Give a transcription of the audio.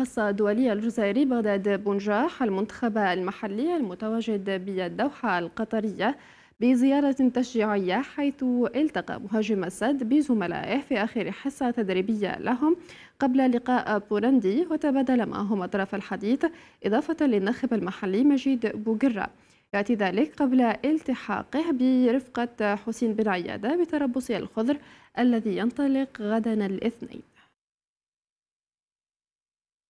القصة الدولية الجزائري بغداد بونجاح المنتخب المحلي المتواجد بالدوحة القطرية بزيارة تشجيعية حيث التقى مهاجم السد بزملائه في آخر حصة تدريبية لهم قبل لقاء بولندي وتبادل معهم أطراف الحديث إضافة للناخب المحلي مجيد بوغرة يأتي ذلك قبل التحاقه برفقة حسين بن عيادة بتربص الخضر الذي ينطلق غدا الاثنين